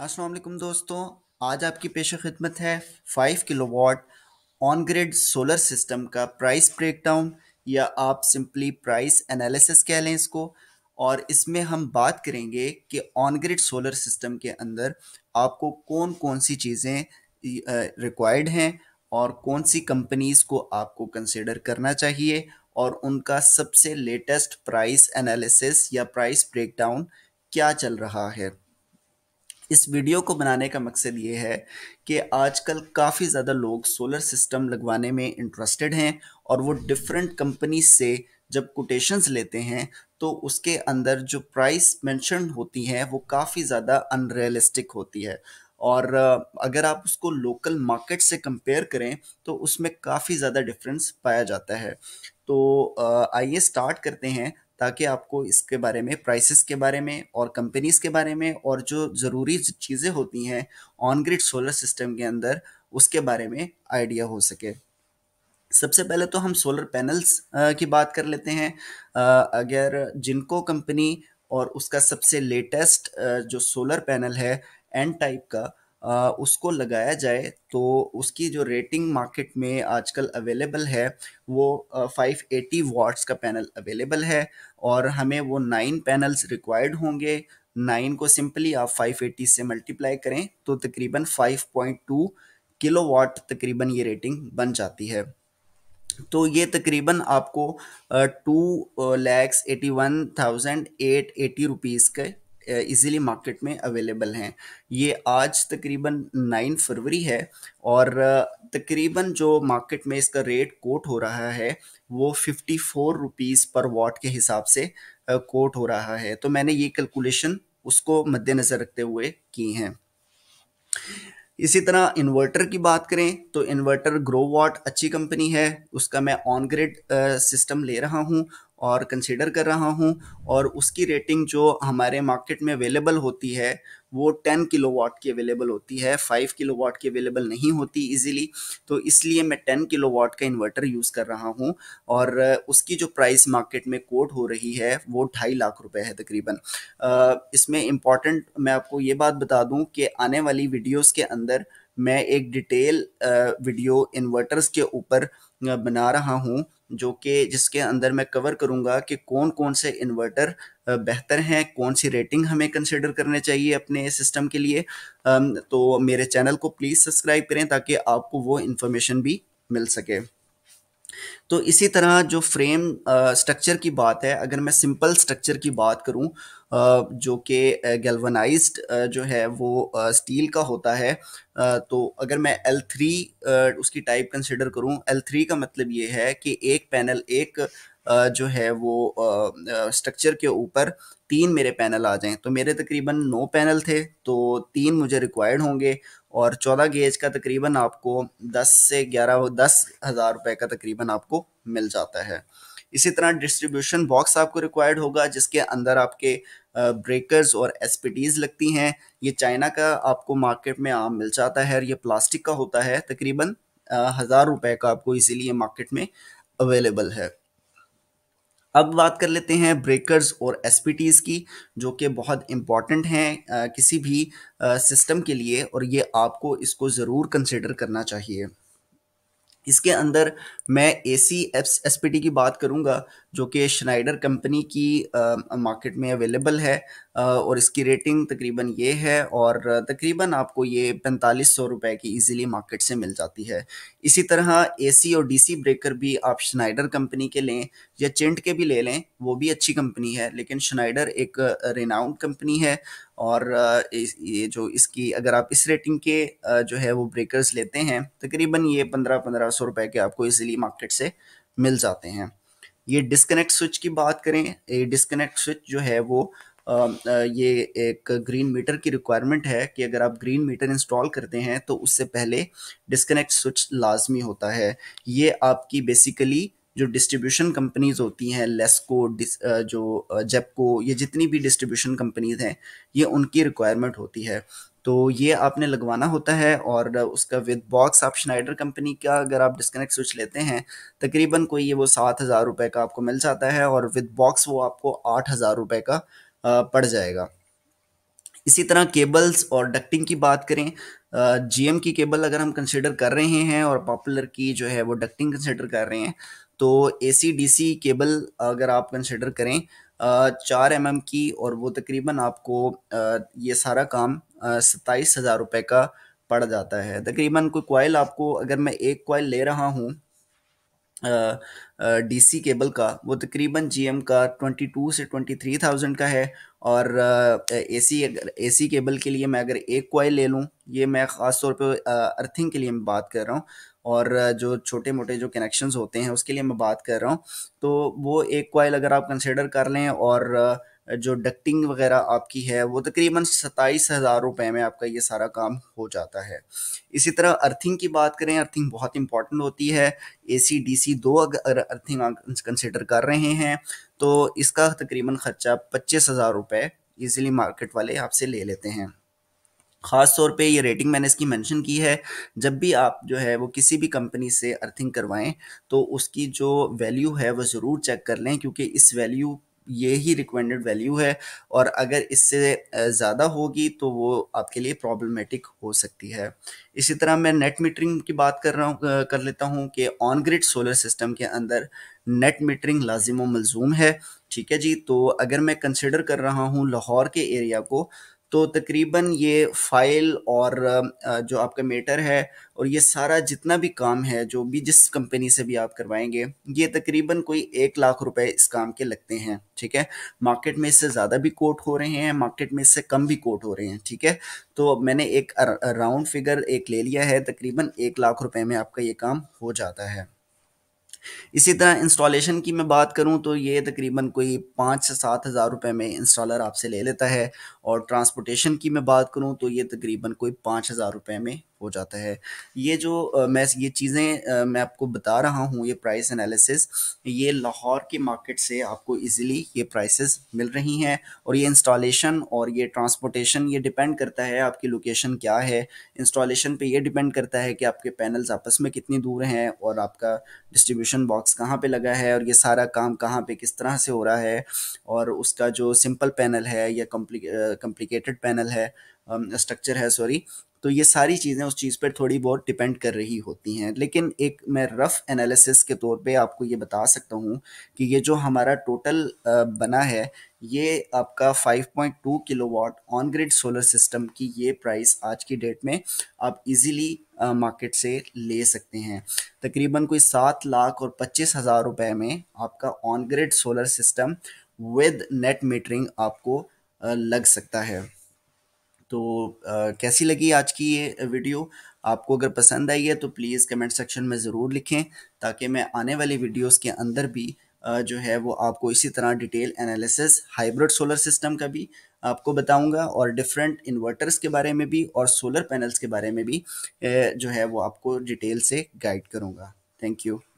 असलम दोस्तों आज आपकी पेश खिदमत है 5 watt on grid solar system का प्राइस ब्रेकडाउन या आप सिंपली प्राइस एनालिसिस कह लें इसको और इसमें हम बात करेंगे कि ऑन ग्रिड सोलर सिस्टम के अंदर आपको कौन कौन सी चीज़ें रिक्वायर्ड हैं और कौन सी कंपनीज़ को आपको कंसिडर करना चाहिए और उनका सबसे लेटेस्ट प्राइस एनालिसिस या प्राइस ब्रेकडाउन क्या चल रहा है इस वीडियो को बनाने का मकसद ये है कि आजकल काफ़ी ज़्यादा लोग सोलर सिस्टम लगवाने में इंटरेस्टेड हैं और वो डिफरेंट कंपनी से जब कोटेशंस लेते हैं तो उसके अंदर जो प्राइस मेंशन होती है वो काफ़ी ज़्यादा अनरियलिस्टिक होती है और अगर आप उसको लोकल मार्केट से कंपेयर करें तो उसमें काफ़ी ज़्यादा डिफरेंस पाया जाता है तो आइए स्टार्ट करते हैं ताकि आपको इसके बारे में प्राइसेस के बारे में और कंपनीज के बारे में और जो ज़रूरी चीज़ें होती हैं ऑन ग्रिड सोलर सिस्टम के अंदर उसके बारे में आइडिया हो सके सबसे पहले तो हम सोलर पैनल्स की बात कर लेते हैं अगर जिनको कंपनी और उसका सबसे लेटेस्ट जो सोलर पैनल है एन टाइप का उसको लगाया जाए तो उसकी जो रेटिंग मार्केट में आजकल अवेलेबल है वो 580 वाट्स का पैनल अवेलेबल है और हमें वो नाइन पैनल्स रिक्वायर्ड होंगे नाइन को सिंपली आप 580 से मल्टीप्लाई करें तो तकरीबन 5.2 किलोवाट तकरीबन ये रेटिंग बन जाती है तो ये तकरीबन आपको two lakhs eighty one thousand eight eighty rupees के इजीली मार्केट में अवेलेबल हैं ये आज तकरीबन नाइन फरवरी है और तकरीबन जो मार्केट में इसका रेट कोट हो रहा है वो फिफ्टी फोर रुपीज़ पर वाट के हिसाब से कोट हो रहा है तो मैंने ये कैलकुलेशन उसको मद्देनज़र रखते हुए की हैं इसी तरह इन्वर्टर की बात करें तो इन्वर्टर ग्रो वॉट अच्छी कंपनी है उसका मैं ऑन ग्रिड सिस्टम ले रहा हूँ और कंसिडर कर रहा हूँ और उसकी रेटिंग जो हमारे मार्केट में अवेलेबल होती है वो 10 किलोवाट की अवेलेबल होती है 5 किलोवाट की अवेलेबल नहीं होती इजीली तो इसलिए मैं 10 किलोवाट का इन्वर्टर यूज़ कर रहा हूँ और उसकी जो प्राइस मार्केट में कोट हो रही है वो ढाई लाख रुपए है तकरीबन इसमें इम्पॉर्टेंट मैं आपको ये बात बता दूँ कि आने वाली वीडियोज़ के अंदर मैं एक डिटेल वीडियो इन्वर्टर्स के ऊपर बना रहा हूँ जो कि जिसके अंदर मैं कवर करूँगा कि कौन कौन से इन्वर्टर बेहतर हैं कौन सी रेटिंग हमें कंसिडर करने चाहिए अपने सिस्टम के लिए तो मेरे चैनल को प्लीज़ सब्सक्राइब करें ताकि आपको वो इन्फॉर्मेशन भी मिल सके तो इसी तरह जो फ्रेम स्ट्रक्चर की बात है अगर मैं सिंपल स्ट्रक्चर की बात करूं जो कि गैल्वनाइज्ड जो है वो स्टील का होता है तो अगर मैं L3 उसकी टाइप कंसिडर करूं L3 का मतलब ये है कि एक पैनल एक जो है वो स्ट्रक्चर के ऊपर तीन मेरे पैनल आ जाएं तो मेरे तकरीबन नौ पैनल थे तो तीन मुझे रिक्वायर्ड होंगे और चौदह गेज का तकरीबन आपको दस से ग्यारह दस हज़ार रुपये का तकरीबन आपको मिल जाता है इसी तरह डिस्ट्रीब्यूशन बॉक्स आपको रिक्वायर्ड होगा जिसके अंदर आपके ब्रेकर्स और एस लगती हैं ये चाइना का आपको मार्केट में आम मिल जाता है और ये प्लास्टिक का होता है तकरीबन हज़ार रुपये का आपको इसीलिए मार्केट में अवेलेबल है अब बात कर लेते हैं ब्रेकर्स और एस की जो कि बहुत इम्पॉर्टेंट हैं किसी भी सिस्टम के लिए और ये आपको इसको ज़रूर कंसिडर करना चाहिए इसके अंदर मैं A C S S P T की बात करूंगा जो कि शनाइडर कंपनी की मार्केट में अवेलेबल है और इसकी रेटिंग तकरीबन ये है और तकरीबन आपको ये पैंतालीस सौ रुपये की इजीली मार्केट से मिल जाती है इसी तरह एसी और डीसी ब्रेकर भी आप शनाइडर कंपनी के लें या चेंट के भी ले लें वो भी अच्छी कंपनी है लेकिन शनाइडर एक रेनाउंड कंपनी है और ये जो इसकी अगर आप इस रेटिंग के जो है वो ब्रेकर्स लेते हैं तकरीबन ये पंद्रह पंद्रह सौ रुपये के आपको इजीली मार्केट से मिल जाते हैं ये डिस्कनेक्ट स्विच की बात करें डिस्कनेक्ट स्विच जो है वो ये एक ग्रीन मीटर की रिक्वायरमेंट है कि अगर आप ग्रीन मीटर इंस्टॉल करते हैं तो उससे पहले डिस्कनेक्ट स्विच लाजमी होता है ये आपकी बेसिकली जो डिस्ट्रीब्यूशन कंपनीज होती हैं लेस्को जो जेपको ये जितनी भी डिस्ट्रीब्यूशन कंपनीज हैं ये उनकी रिक्वायरमेंट होती है तो ये आपने लगवाना होता है और उसका विद बॉक्स आप शनाइडर कंपनी का अगर आप डिस्कनेक्ट स्विच लेते हैं तकरीबन कोई ये वो सात हज़ार रुपये का आपको मिल जाता है और विद बॉक्स वो आपको आठ हज़ार रुपये का पड़ जाएगा इसी तरह केबल्स और डक्टिंग की बात करें जी एम की केबल अगर हम कंसिडर कर रहे हैं और पॉपुलर की जो है वो डक्टिंग कंसिडर कर रहे हैं तो डी सी केबल अगर आप कंसिडर करें चार एम एम की और वो तकरीबन आपको ये सारा काम सत्ताईस हज़ार रुपये का पड़ जाता है तकरीबन कोई कोयल आपको अगर मैं एक कोयल ले रहा हूँ डीसी केबल का वो तकरीबन जीएम का ट्वेंटी टू से ट्वेंटी थ्री थाउजेंड का है और एसी अगर एसी केबल के लिए मैं अगर एक कॉयल ले लूँ ये मैं ख़ास तौर पे अर्थिंग के लिए मैं बात कर रहा हूँ और जो छोटे मोटे जो कनेक्शंस होते हैं उसके लिए मैं बात कर रहा हूँ तो वो एक क्वाइल अगर आप कंसिडर कर लें और जो डक्टिंग वगैरह आपकी है वो तकरीबन सत्ताईस हज़ार रुपये में आपका ये सारा काम हो जाता है इसी तरह अर्थिंग की बात करें अर्थिंग बहुत इंपॉर्टेंट होती है ए सी डी सी दो अगर अर्थिंग कंसिडर कर रहे हैं तो इसका तकरीबन ख़र्चा पच्चीस हज़ार रुपये ईजिली मार्केट वाले आपसे ले लेते हैं ख़ास तौर पे ये रेटिंग मैंने इसकी मेंशन की है जब भी आप जो है वो किसी भी कंपनी से अर्थिंग करवाएं तो उसकी जो वैल्यू है वो ज़रूर चेक कर लें क्योंकि इस वैल्यू ये ही रिकमेंडेड वैल्यू है और अगर इससे ज़्यादा होगी तो वो आपके लिए प्रॉब्लमेटिक हो सकती है इसी तरह मैं नेट मीटरिंग की बात कर रहा हूँ कर लेता हूँ कि ऑन ग्रिड सोलर सिस्टम के अंदर नेट मीटरिंग लाजिम मलजूम है ठीक है जी तो अगर मैं कंसिडर कर रहा हूँ लाहौर के एरिया को तो तकरीबन ये फाइल और जो आपका मेटर है और ये सारा जितना भी काम है जो भी जिस कंपनी से भी आप करवाएंगे ये तकरीबन कोई एक लाख रुपए इस काम के लगते हैं ठीक है मार्केट में इससे ज़्यादा भी कोट हो रहे हैं मार्केट में इससे कम भी कोट हो रहे हैं ठीक है तो मैंने एक राउंड फिगर एक ले लिया है तकरीबन एक लाख रुपये में आपका ये काम हो जाता है इसी तरह इंस्टॉलेशन की मैं बात करूं तो ये तकरीबन कोई पाँच से सात हज़ार रुपये में इंस्टॉलर आपसे ले लेता है और ट्रांसपोर्टेशन की मैं बात करूं तो ये तकरीबन कोई पाँच हज़ार रुपये में हो जाता है ये जो मैं ये चीज़ें मैं आपको बता रहा हूँ ये प्राइस एनालिसिस ये लाहौर की मार्केट से आपको इजीली ये प्राइसेस मिल रही हैं और ये इंस्टॉलेशन और ये ट्रांसपोर्टेशन ये डिपेंड करता है आपकी लोकेशन क्या है इंस्टॉलेशन पे ये डिपेंड करता है कि आपके पैनल्स आपस में कितनी दूर हैं और आपका डिस्ट्रीब्यूशन बॉक्स कहाँ पर लगा है और ये सारा काम कहाँ पर किस तरह से हो रहा है और उसका जो सिंपल पैनल है या कम्प्लिकेटेड पैनल है स्ट्रक्चर um, है सॉरी तो ये सारी चीज़ें उस चीज़ पर थोड़ी बहुत डिपेंड कर रही होती हैं लेकिन एक मैं रफ़ एनालिसिस के तौर पे आपको ये बता सकता हूँ कि ये जो हमारा टोटल uh, बना है ये आपका 5.2 kilowatt on grid solar system की ये प्राइस आज की डेट में आप इजीली मार्केट uh, से ले सकते हैं तकरीबन कोई सात लाख और पच्चीस हज़ार रुपये में आपका on grid solar system with net metering आपको uh, लग सकता है तो आ, कैसी लगी आज की ये वीडियो आपको अगर पसंद आई है तो प्लीज़ कमेंट सेक्शन में ज़रूर लिखें ताकि मैं आने वाली वीडियोस के अंदर भी आ, जो है वो आपको इसी तरह detail analysis hybrid solar system का भी आपको बताऊंगा और डिफरेंट इन्वर्टर्स के बारे में भी और सोलर पैनल्स के बारे में भी ए, जो है वो आपको डिटेल से गाइड करूँगा थैंक यू